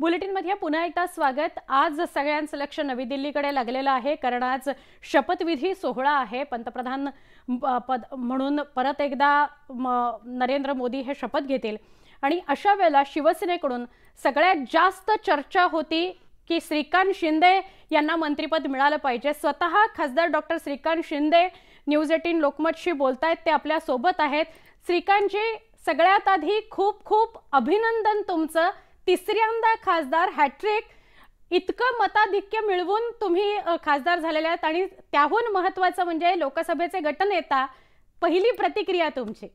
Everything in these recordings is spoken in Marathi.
बुलेटिनमध्ये पुन्हा एकदा स्वागत आज सगळ्यांचं लक्ष नवी दिल्लीकडे लागलेलं आहे कारण आज शपथविधी सोहळा आहे पंतप्रधान पद म्हणून परत एकदा नरेंद्र मोदी हे शपथ घेतील आणि अशा वेळेला शिवसेनेकडून सगळ्यात जास्त चर्चा होती की श्रीकांत शिंदे यांना मंत्रिपद मिळालं पाहिजे स्वतः खासदार doctor Shrikant Shinde news eighteen लोकमतशी बोलतायत ते आपल्यासोबत आहेत श्रीकांतजी सगळ्यात आधी खूप खूप अभिनंदन तुमचं तिसऱ्यांदा खासदार हॅट्रिक इतकं मताधिक्य मिळवून तुम्ही खासदार झालेले आहात आणि त्याहून महत्त्वाचं म्हणजे लोकसभेचे गटनेता पहिली प्रतिक्रिया तुमची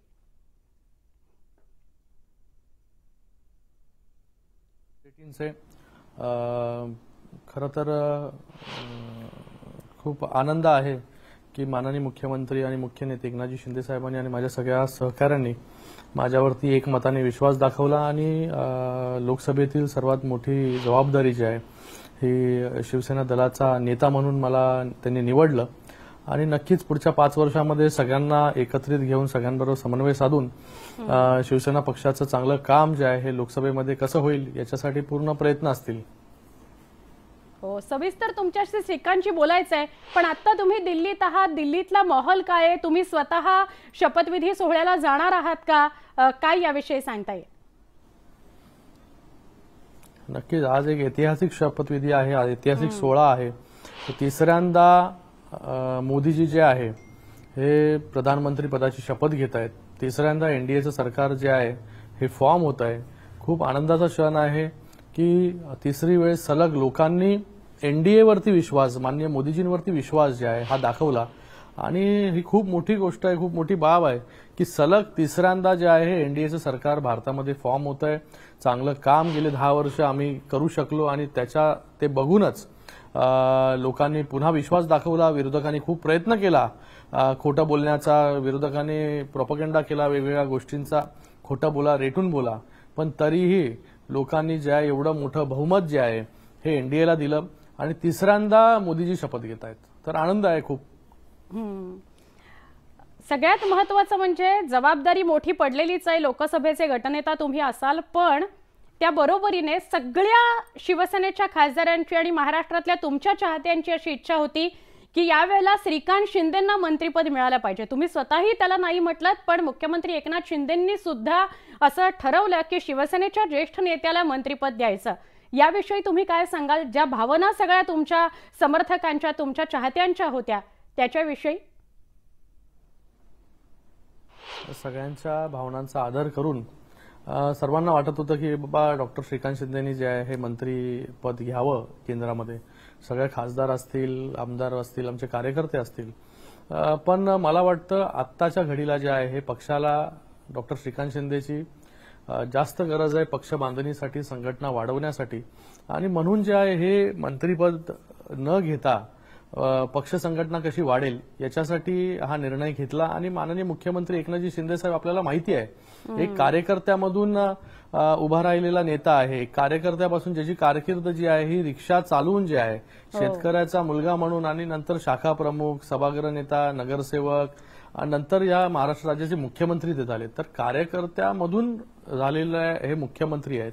खरं तर खूप आनंद आहे की माननीय मुख्यमंत्री आणि मुख्य नेते एकनाथजी शिंदे साहेबांनी आणि माझ्या सगळ्या सहकाऱ्यांनी माझ्यावरती एकमताने विश्वास दाखवला आणि लोकसभेतील सर्वात मोठी जबाबदारी जी आहे ही शिवसेना दलाचा नेता म्हणून मला त्यांनी निवडलं आणि नक्कीच पुढच्या पाच वर्षामध्ये सगळ्यांना एकत्रित घेऊन सगळ्यांबरोबर समन्वय साधून शिवसेना पक्षाचं चांगलं काम जे आहे हे लोकसभेमध्ये कसं होईल याच्यासाठी पूर्ण प्रयत्न असतील हो सविस्तर तुमच्याशी सिकांची बोलायचं आहे पण आता तुम्ही दिल्लीत आहात दिल्लीतला माहोल काय आहे तुम्ही स्वतः शपथविधी सोहळ्याला जाणार आहात का काय याविषयी सांगता येईल नक्कीच आज एक ऐतिहासिक शपथविधी आहे ऐतिहासिक सोहळा आहे तिसऱ्यांदा मोदीजी जे आहे हे प्रधानमंत्री पदाची शपथ घेत आहेत तिसऱ्यांदा एनडीएचं सरकार जे आहे हे फॉर्म होत आहे खूप आनंदाचा क्षण आहे की तिसरी वेळ सलग लोकांनी एनडीएवरती विश्वास मान्य मोदीजींवरती विश्वास जे आहे हा दाखवला आणि ही खूप मोठी गोष्ट आहे खूप मोठी बाब आहे की सलग तिसऱ्यांदा जे आहे एनडीएचं सरकार भारतामध्ये फॉर्म होत आहे चांगलं काम गेले दहा वर्ष आम्ही करू शकलो आणि त्याच्या ते बघूनच लोकांनी पुन्हा विश्वास दाखवला विरोधकांनी खूप प्रयत्न केला खोटं बोलण्याचा विरोधकांनी प्रोपगेंडा केला वेगवेगळ्या गोष्टींचा खोटं बोला रेटून बोला पण तरीही लोकांनी जे आहे एवढं मोठं बहुमत जे आहे हे एनडीएला दिलं आणि तिसऱ्यांदा मोदीजी शपथ घेत आहेत तर आनंद आहे खूप सगळ्यात महत्वाचं म्हणजे जबाबदारी मोठी पडलेलीच आहे लोकसभेचे गटनेता तुम्ही असाल पण त्या बरोबरीने सगळ्या शिवसेनेच्या खासदारांची आणि महाराष्ट्रातल्या तुमच्या चाहत्यांची अशी इच्छा होती की यावेळेला श्रीकांत शिंदेंना मंत्रीपद मिळालं पाहिजे तुम्ही स्वतःही त्याला नाही म्हटलं पण मुख्यमंत्री एकनाथ शिंदेंनी सुद्धा असं ठरवलं की शिवसेनेच्या ज्येष्ठ नेत्याला मंत्रीपद द्यायचं याविषयी तुम्ही काय सांगाल ज्या भावना सगळ्या तुमच्या समर्थकांच्या तुमच्या चाहत्यांच्या होत्या त्याच्याविषयी सगळ्यांच्या भावनांचा आदर करून सर्वांना वाटत होतं की बाबा डॉक्टर श्रीकांत शिंदेनी जे आहे हे मंत्री पद घ्यावं केंद्रामध्ये सगळे खासदार असतील आमदार असतील आमचे कार्यकर्ते असतील पण मला वाटतं आत्ताच्या घडीला जे आहे हे पक्षाला डॉक्टर श्रीकांत शिंदेची जास्त गरज आहे पक्ष बांधणीसाठी संघटना वाढवण्यासाठी आणि म्हणून जे आहे हे मंत्रीपद न घेता पक्ष संघटना कशी वाढेल याच्यासाठी हा निर्णय घेतला आणि माननीय मुख्यमंत्री एकनाथजी शिंदे साहेब आपल्याला माहिती आहे एक कार्यकर्त्यामधून उभा राहिलेला नेता आहे कार्यकर्त्यापासून ज्याची कारकीर्द जी आहे ही रिक्षा चालवून जी आहे हो. शेतकऱ्याचा मुलगा म्हणून आणि नंतर शाखा प्रमुख सभागृह नेता नगरसेवक नंतर या महाराष्ट्र राज्याचे मुख्यमंत्री ते झाले तर कार्यकर्त्यामधून झालेले हे मुख्यमंत्री आहेत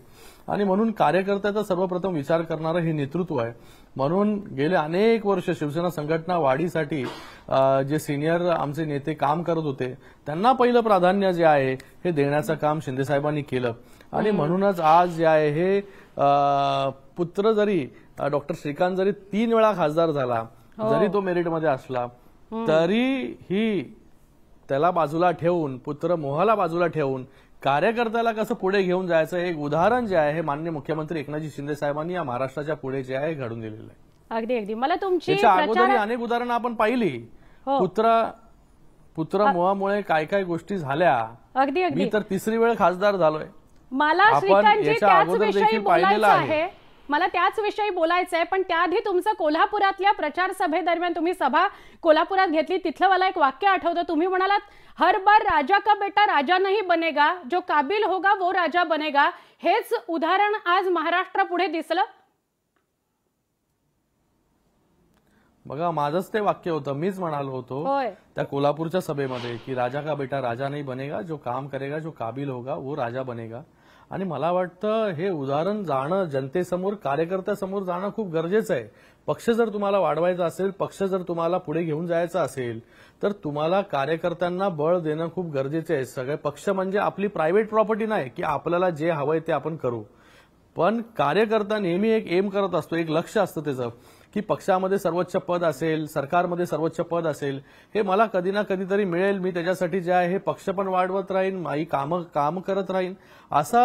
आणि म्हणून कार्यकर्त्याचा सर्वप्रथम विचार करणारं हे नेतृत्व आहे म्हणून गेले अनेक वर्ष शिवसेना संघटना वाढीसाठी जे सिनियर आमचे नेते काम करत होते त्यांना पहिलं प्राधान्य जे आहे हे देण्याचं काम शिंदेसाहेबांनी केलं आणि म्हणूनच आज जे आहे हे पुत्र जरी डॉक्टर श्रीकांत जरी तीन वेळा खासदार झाला हो. जरी तो मेरिटमध्ये असला तरी ही त्याला बाजूला ठेवून पुत्र मोहाला बाजूला ठेवून कार्यकर्त्याला कसं पुढे घेऊन जायचं हे एक उदाहरण जे आहे हे मान्य मुख्यमंत्री एकनाथजी शिंदे साहेबांनी या महाराष्ट्राच्या पुढे जे आहे घडून दिलेलं आहे अगदी अगदी मला तुमची त्याच्या अगोदर अनेक उदाहरणं आपण पाहिली हो. पुत्र पुत्र मोहामुळे काय काय गोष्टी झाल्या अगदी मी अगदी तर तिसरी वेळ खासदार झालोय मला आपण याच्या अगोदर देखील पाहिलेलं आहे मला त्याच विषयी बोलायचं आहे पण त्याआधी तुमचं कोल्हापुरातल्या प्रचार सभे दरम्यान तुम्ही सभा कोल्हापुरात घेतली तिथलं मला एक वाक्य आठवतं तुम्ही म्हणालात हर बार राजा का बेटा राजा नाही बनेगा जो काबिल होगा वो राजा बनेगा हेच उदाहरण आज महाराष्ट्र पुढे दिसलं बघा माझंच ते वाक्य होतं मीच म्हणालो होतो त्या कोल्हापूरच्या सभेमध्ये की राजा का बेटा राजा नाही बनेगा जो काम करेगा जो काबिल होगा वो राजा बनेगा आणि मला वाटतं हे उदाहरण जाणं जनतेसमोर कार्यकर्त्यासमोर जाणं खूप गरजेचं आहे पक्ष जर तुम्हाला वाढवायचा असेल पक्ष जर तुम्हाला पुढे घेऊन जायचा असेल तर तुम्हाला कार्यकर्त्यांना बळ देणं खूप गरजेचं आहे सगळे पक्ष म्हणजे आपली प्रायव्हेट प्रॉपर्टी नाही की आपल्याला जे हवंय ते आपण करू पण कार्यकर्ता नेहमी एक एम करत असतो एक लक्ष असतं त्याचं की पक्षामध्ये सर्वोच्च पद असेल सरकारमध्ये सर्वोच्च पद असेल हे मला कधी ना कधीतरी मिळेल मी त्याच्यासाठी जे आहे हे पक्ष पण वाढवत राहीन माई काम काम करत राहीन असा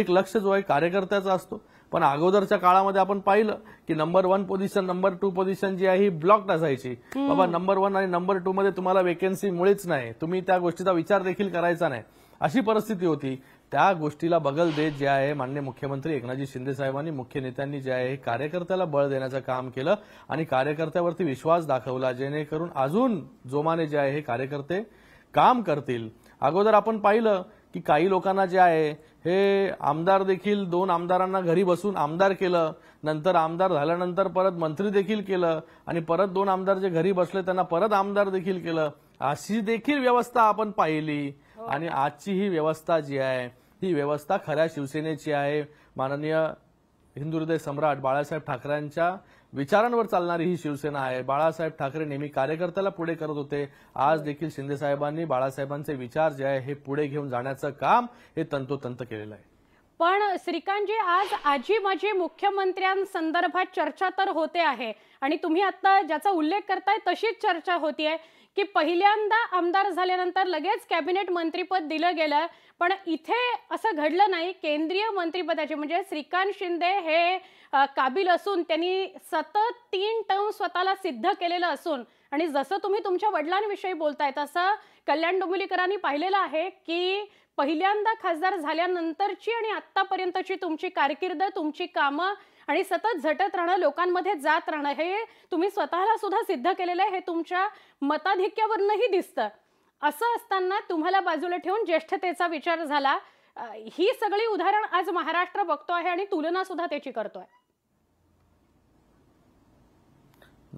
एक लक्ष जो आहे कार्यकर्त्याचा असतो पण अगोदरच्या काळामध्ये आपण पाहिलं की number one position number two position जी आहे ही ब्लॉक असायची बाबा नंबर वन आणि नंबर टू मध्ये तुम्हाला वेकेन्सी मुळेच नाही तुम्ही त्या गोष्टीचा विचार देखील करायचा नाही अशी परिस्थिती होती त्या गोष्टीला बगल देत जे आहे मान्य मुख्यमंत्री एकनाथजी शिंदे साहेबांनी मुख्य नेत्यांनी जे आहे कार्यकर्त्याला बळ देण्याचं काम केलं आणि कार्यकर्त्यावरती विश्वास दाखवला जेणेकरून अजून जोमाने जे आहे हे कार्यकर्ते काम करतील अगोदर आपण पाहिलं की काही लोकांना जे आहे हे आमदार देखील दोन आमदारांना घरी बसून आमदार केलं नंतर आमदार झाल्यानंतर परत मंत्री देखील केलं आणि परत दोन आमदार जे घरी बसले त्यांना परत आमदार देखील केलं अशी देखील व्यवस्था आपण पाहिली हो. आणि आजची ही व्यवस्था जी आहे ही व्यवस्था खऱ्या शिवसेनेची आहे माननीय हिंदुहृदय सम्राट बाळासाहेब ठाकरेंच्या विचारांवर चालणारी ही शिवसेना आहे बाळासाहेब ठाकरे नेहमी कार्यकर्त्याला पुढे करत होते आज देखील शिंदेसाहेबांनी बाळासाहेबांचे विचार जे आहे हे पुढे घेऊन जाण्याचं काम हे तंतोतंत केलेलं आहे पण श्रीकांतजी आज आजी माझी मुख्यमंत्र्यांसंदर्भात चर्चा तर होते आहे आणि तुम्ही आता ज्याचा उल्लेख करताय तशीच चर्चा होती आहे की पहिल्यांदा आमदार झाल्यानंतर लगेच कॅबिनेट मंत्रीपद दिलं गेलं पण इथे असं घडलं नाही केंद्रीय मंत्रिपदाचे म्हणजे श्रीकांत शिंदे हे काबिल असून त्यांनी सतत तीन टर्म स्वतःला सिद्ध केलेलं असून आणि जसं तुम्ही तुमच्या वडिलांविषयी बोलताय तसं कल्याण डोंबिवलीकरांनी पाहिलेलं आहे की पहिल्यांदा खासदार झाल्यानंतरची आणि आत्तापर्यंतची तुमची कारकीर्द तुमची कामं आणि सतत झटत राहणं लोकांमध्ये जात राहणं हे तुम्ही स्वतःला सुद्धा सिद्ध केलेलं आहे हे तुमच्या मताधिक्यावरूनही दिसतं असं असताना तुम्हाला बाजूला ठेवून ज्येष्ठतेचा विचार झाला ही सगळी उदाहरण आज महाराष्ट्र बघतो आहे आणि तुलना सुद्धा त्याची करतोय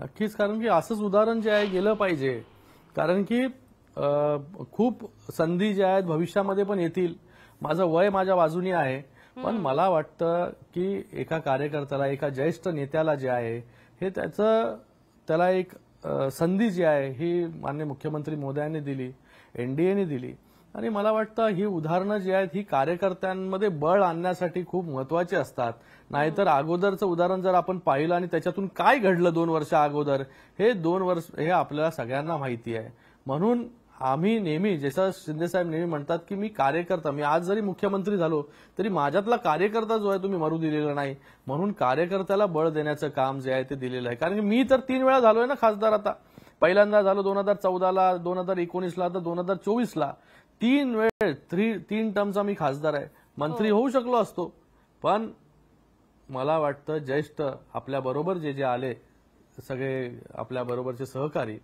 नक्कीच कारण की असंच उदाहरण जे आहे गेलं पाहिजे कारण की खूप संधी ज्या आहेत भविष्यामध्ये पण येतील माझं वय माझ्या बाजूनी आहे पण मला वाटतं की एका कार्यकर्त्याला एका ज्येष्ठ नेत्याला जे आहे हे त्याचं त्याला एक संधी जी आहे ही मान्य मुख्यमंत्री मोदयांनी दिली एनडीएने दिली आणि मला वाटतं ही उदाहरणं जी आहेत ही कार्यकर्त्यांमध्ये बळ आणण्यासाठी खूप महत्वाची असतात नाहीतर अगोदरचं उदाहरण जर आपण पाहिलं आणि त्याच्यातून काय घडलं दोन वर्ष अगोदर हे दोन वर्ष हे आपल्याला सगळ्यांना माहिती आहे म्हणून आम्ही नेहमी जसं साहेब नेहमी म्हणतात की मी कार्यकर्ता मी आज जरी मुख्यमंत्री झालो तरी माझ्यातला कार्यकर्ता जो आहे तुम्ही मरू दिलेला नाही म्हणून कार्यकर्त्याला बळ देण्याचं काम जे आहे ते दिलेलं आहे कारण की मी तर तीन वेळा झालोय ना खासदार आता पहिल्यांदा झालो दोन हजार चौदाला दोन हजार एकोणीसला तर दोन हजार चोवीसला तीन वेळ थ्री तीन टर्मचा मी खासदार आहे मंत्री हो. होऊ शकलो असतो पण मला वाटतं ज्येष्ठ आपल्याबरोबर जे जे आले सगळे आपल्याबरोबरचे सहकारी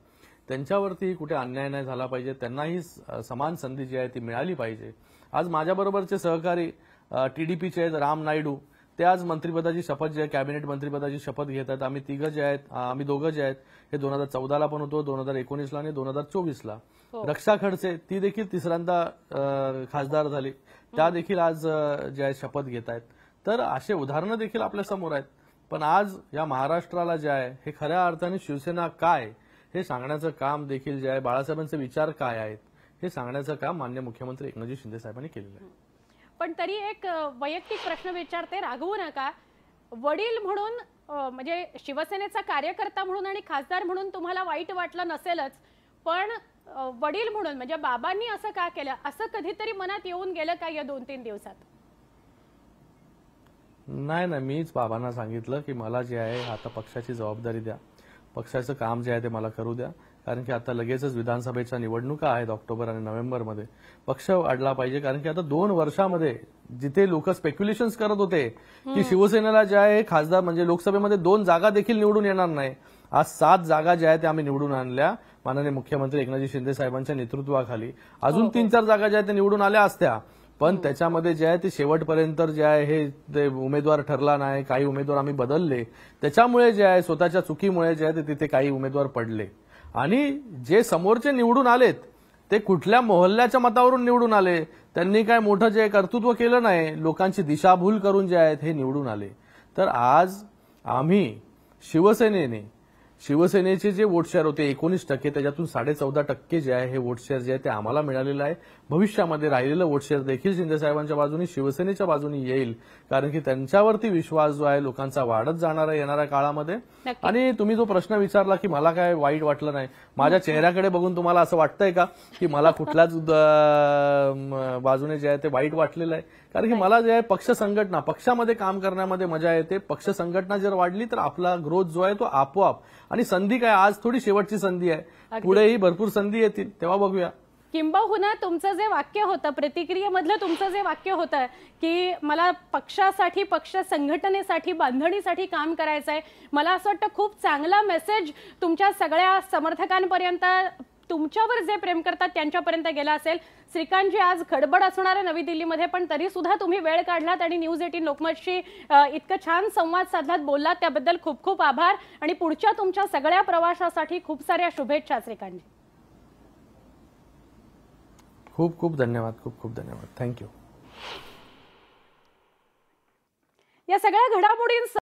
त्यांच्यावरती कुठे अन्याय नाही झाला पाहिजे त्यांनाही समान संधी जी आहे ती मिळाली पाहिजे आज माझ्याबरोबरचे सहकारी टीडीपीचे आहेत राम नायडू ते आज मंत्रिपदाची शपथ जे आहे कॅबिनेट मंत्रिपदाची शपथ घेत आहेत आम्ही तिघं जे आहेत आम्ही दोघं जे आहेत हे दोन हजार चौदाला पण होतो दोन हजार एकोणीसला आणि दोन हजार चोवीसला हो. रक्षा खडसे ती देखील तिसऱ्यांदा खासदार झाली त्या देखील आज जे आहे शपथ घेत आहेत तर असे उदाहरणं देखील आपल्या समोर आहेत पण आज या महाराष्ट्राला जे आहे हे खऱ्या अर्थाने शिवसेना काय हे सांगण्याचं काम देखील जे आहे बाळासाहेबांचे विचार काय आहेत हे सांगण्याचं काम मान्य मुख्यमंत्री एकनाथजी शिंदे साहेबांनी केलेलं आहे पण तरी एक वैयक्तिक प्रश्न विचारते रागवू नका वडील म्हणून म्हणजे शिवसेनेचा कार्यकर्ता म्हणून आणि खासदार म्हणून तुम्हाला वाईट वाटलं नसेलच पण वडील म्हणून म्हणजे बाबांनी असं का केलं असं कधीतरी मनात येऊन गेलं का या दोन तीन दिवसात नाही ना मीच बाबांना सांगितलं की मला जे आहे आता पक्षाची जबाबदारी द्या पक्षाचं काम जे आहे ते मला करू द्या कारण की आता लगेचच विधानसभेच्या निवडणुका आहेत ऑक्टोबर आणि नोव्हेंबरमध्ये पक्ष वाढला पाहिजे कारण की आता दोन वर्षामध्ये जिथे लोक स्पेक्युलेशन करत होते की शिवसेनेला जे आहे खासदार म्हणजे लोकसभेमध्ये दोन जागा देखील निवडून येणार नाही आज सात जागा ज्या आहेत त्या आम्ही निवडून आणल्या माननीय मुख्यमंत्री एकनाथजी शिंदे साहेबांच्या नेतृत्वाखाली अजून हो, हो. तीन चार जागा ज्या आहेत त्या निवडून आल्या असत्या पण त्याच्यामध्ये जे आहे ते शेवटपर्यंत जे आहे हे ते उमेदवार ठरला नाही काही उमेदवार आम्ही बदलले त्याच्यामुळे जे आहे स्वतःच्या चुकीमुळे जे आहे ते तिथे काही उमेदवार पडले आणि जे समोरचे निवडून आलेत ते कुठल्या मोहल्ल्याच्या मतावरून निवडून आले त्यांनी काय मोठं जे कर्तृत्व केलं नाही लोकांची दिशाभूल करून जे आहेत हे निवडून आले तर आज आम्ही शिवसेनेने शिवसेनेचे जे वोट शेअर होते एकोणीस टक्के त्याच्यातून साडे चौदा टक्के जे आहे हे वोट शेअर जे आहे ते आम्हाला मिळालेलं आहे भविष्यामध्ये राहिलेलं वोट शेअर देखील शिंदेसाहेबांच्या बाजूनी शिवसेनेच्या बाजूनी येईल कारण की त्यांच्यावरती विश्वास जो आहे लोकांचा वाढत जाणार आहे येणाऱ्या काळामध्ये आणि तुम्ही जो प्रश्न विचारला की मला काय वाईट वाटलं नाही माझ्या चेहऱ्याकडे बघून तुम्हाला असं वाटतंय का की मला कुठल्याच बाजूने जे आहे ते वाईट वाटलेलं आहे कारण की मला जे आहे पक्ष संघटना पक्षामध्ये काम करण्यामध्ये मजा येते पक्ष संघटना जर वाढली तर आपला ग्रोथ जो आहे तो आपोआप आणि संधी काय आज थोडी शेवटची संधी आहे पुढेही भरपूर संधी येतील तेव्हा बघूया किंबहुना तुमचं जे वाक्य होतं प्रतिक्रियेमधलं तुमचं जे वाक्य होतं की मला पक्षासाठी पक्ष संघटनेसाठी बांधणीसाठी काम करायचं आहे मला असं वाटतं खूप चांगला मेसेज तुमच्या सगळ्या समर्थकांपर्यंत तुमच्यावर जे प्रेम करतात त्यांच्यापर्यंत गेला असेल श्रीकांतजी आज खडबड असणार आहे नवी दिल्लीमध्ये पण तरी सुद्धा तुम्ही वेळ काढलात आणि न्यूज एटीन लोकमतशी इतकं छान संवाद साधलात बोललात त्याबद्दल खूप खूप आभार आणि पुढच्या तुमच्या सगळ्या प्रवासासाठी खूप साऱ्या शुभेच्छा श्रीकांतजी खूप खूप धन्यवाद खूप खूप धन्यवाद थँक्यू या सगळ्या घडामोडीं